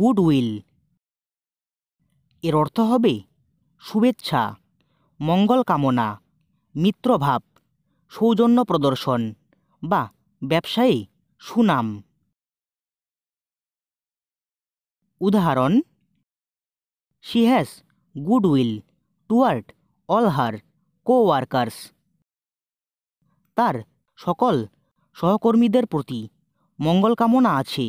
goodwill এর অর্থ হবে শুভেচ্ছা মঙ্গল কামনা মিত্রভাব সৌজন্য প্রদর্শন বা ব্যবসায়ী সুনাম উদাহরণ she has goodwill toward all her co workers তার সকল সহকর্মীদের প্রতি মঙ্গল কামনা আছে